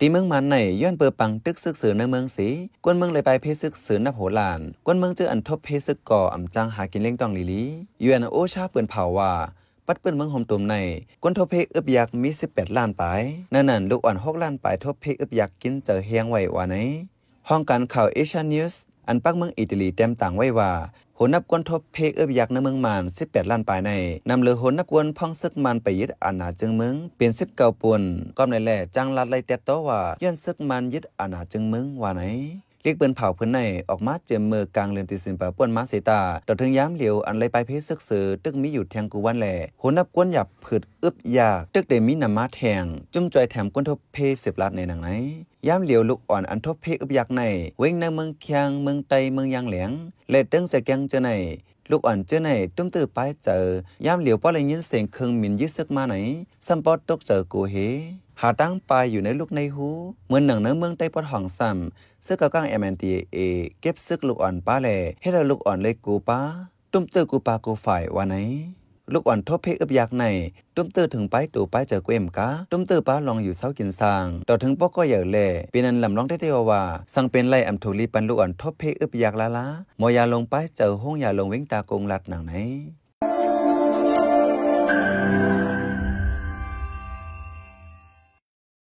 ตีเมืองมันในย้อนเปิดปังตึกซึกสือในเมืองสีกวนเมืองเลยไปเพซึกสือนับโหลานกวนเมืองเจออันทบเพซึกก่ออำจังหากินเล่งตองลีลียูนโอชาเปื่นเผาว่าปัดเปิ้นเมืองหอมตุมในกวนทบเพอึบยักมี18 ล้านปายนั่นนั่นลูกอ่อน6ล้านปายทบเพอึบยักกินเจอเฮียงไว้ว่าไหนห้องการข่าวเอเชียนิวส์อันปักเมืองอิตาลีเต็มต่างไว้ว่าโหนับกวนทบเพกเอิบอยากในเมืองมาน18ล้านปลายในนำเลือโหนับกวนพ่องซึกมันไปยึดอาณาจึงเมืองเป็น19ปวนก็อมในแหล่จังลัดไลแต่ตว่าย้อนซึกมันยึดอาณาจึงเมืองว่าไหนริกเปินเผาเพิ่นใน ออกมาเจมมือกลางเลือนติสินปะป้วนมาเสตาดอถึงย้ำเหลียวอันไรไปเพศซึกเสือตึกมีอยู่แทงกูวันแหล่หนับก้นหยับผืดอึบยากตึกเดมีนำมาแทง จุ่มจอยแถมก้นทบเพศสิบลัดในหนังไหนย้ามเหลียวลูกอ่อนอันทบเพศอึบยากในเว้งในเมืองเคียงเมืองไตเมืองยางเหลียงเลยตึ้งใสกแกงเจอในลูกอ่อนเจอไหนตุ้มตื้อไปเจอย้ามเหลียวป้อเลยยินเสียงเครื่องมินยึดซึกมาไหนซัมปอตกเจอกูเฮหาตั้งปลายอยู่ในลูกในหูเหมือนหนังเนื้อเมืองใต้ปอดห่องซ้ำซึกระก้างเอ็มแอนตีเอเก็บซึกลูกอ่อนป้าแหล่ให้เราลูกอ่อนเลยกูป้าตุ้มเตอกูป้ากูฝ่ายวันไหนลูกอ่อนทบเพกอึบอยากในตุ้มเตอถึงไปตู่ไปเจอเกวมกะตุ้มเตอป้าลองอยู่เศร้ากินสร้างต่อถึงป้อก็อย่าแหลเป็นอันลำร้องได้ที่ว่าสั่งเป็นไรอำถูลีปันลูกอ่อนทบเพกอึบอยากละละมอยาลงไปเจอห้องยาลงเว้งตากงลัดหนังไหน